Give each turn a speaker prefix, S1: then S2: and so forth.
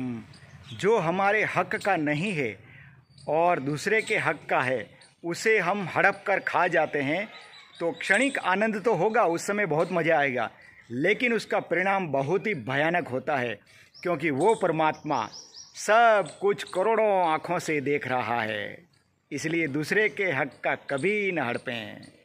S1: जो हमारे हक का नहीं है और दूसरे के हक का है उसे हम हड़प कर खा जाते हैं तो क्षणिक आनंद तो होगा उस समय बहुत मज़ा आएगा लेकिन उसका परिणाम बहुत ही भयानक होता है क्योंकि वो परमात्मा सब कुछ करोड़ों आँखों से देख रहा है इसलिए दूसरे के हक का कभी न हड़पें